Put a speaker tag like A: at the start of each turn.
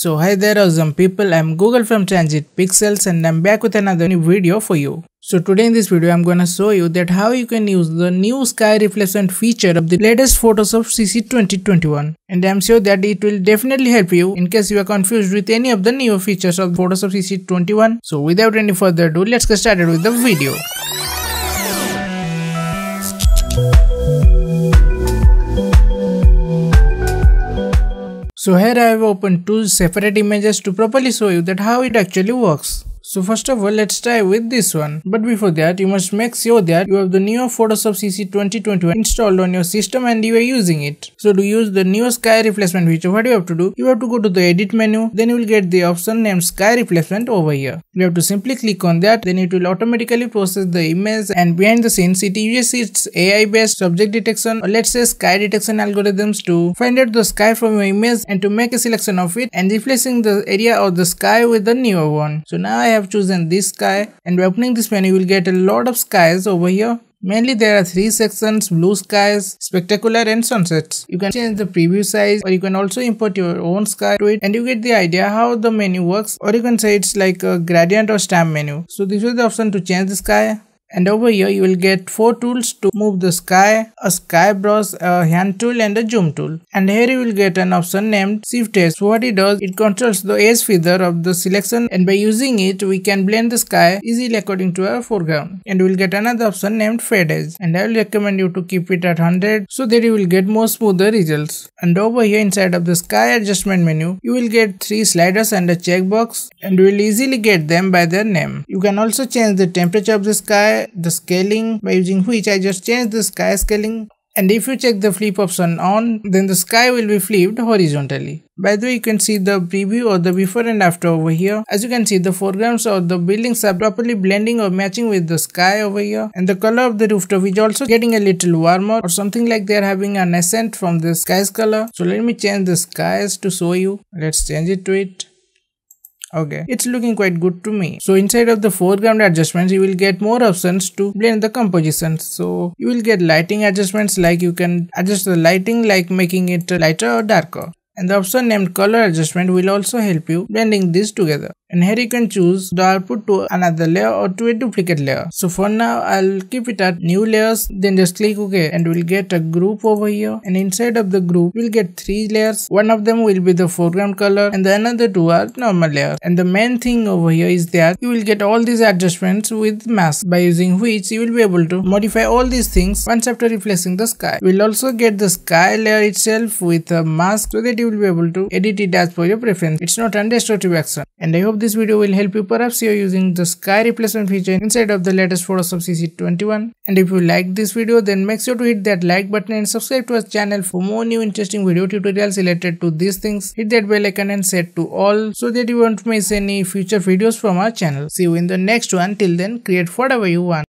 A: So hi there awesome people, I'm Google from Transit Pixels and I'm back with another new video for you. So today in this video I'm gonna show you that how you can use the new sky reflection feature of the latest Photoshop CC 2021 and I'm sure that it will definitely help you in case you are confused with any of the new features of Photoshop CC 21. So without any further ado let's get started with the video. So here I have opened two separate images to properly show you that how it actually works. So first of all, let's try with this one. But before that, you must make sure that you have the new Photoshop CC 2021 installed on your system and you are using it. So to use the new sky replacement feature, what you have to do? You have to go to the edit menu, then you will get the option named sky replacement over here. You have to simply click on that, then it will automatically process the image and behind the scenes it uses its AI based subject detection or let's say sky detection algorithms to find out the sky from your image and to make a selection of it and replacing the area of the sky with the newer one. So now I have have chosen this sky and by opening this menu you will get a lot of skies over here Mainly there are three sections, blue skies, spectacular and sunsets. You can change the preview size or you can also import your own sky to it and you get the idea how the menu works or you can say it's like a gradient or stamp menu. So this is the option to change the sky and over here you will get four tools to move the sky a sky brush a hand tool and a zoom tool and here you will get an option named shift edge what it does it controls the edge feather of the selection and by using it we can blend the sky easily according to our foreground and we will get another option named fade edge and i will recommend you to keep it at 100 so that you will get more smoother results and over here inside of the sky adjustment menu you will get three sliders and a checkbox and you will easily get them by their name you can also change the temperature of the sky the scaling by using which I just change the sky scaling and if you check the flip option on then the sky will be flipped horizontally. By the way you can see the preview or the before and after over here. As you can see the foregrounds or the buildings are properly blending or matching with the sky over here and the color of the rooftop is also getting a little warmer or something like they are having an ascent from the sky's color. So let me change the skies to show you. Let's change it to it okay it's looking quite good to me so inside of the foreground adjustments you will get more options to blend the composition so you will get lighting adjustments like you can adjust the lighting like making it lighter or darker and the option named color adjustment will also help you blending these together and here you can choose the output to another layer or to a duplicate layer so for now i'll keep it at new layers then just click ok and we'll get a group over here and inside of the group we'll get three layers one of them will be the foreground color and the another two are normal layers and the main thing over here is that you will get all these adjustments with mask by using which you will be able to modify all these things once after replacing the sky we'll also get the sky layer itself with a mask so that you will be able to edit it as per your preference it's not a destructive action and i hope hope this video will help you. Perhaps you're using the sky replacement feature inside of the latest Photoshop CC21. And if you like this video then make sure to hit that like button and subscribe to our channel for more new interesting video tutorials related to these things. Hit that bell icon and set to all so that you won't miss any future videos from our channel. See you in the next one. Till then create whatever you want.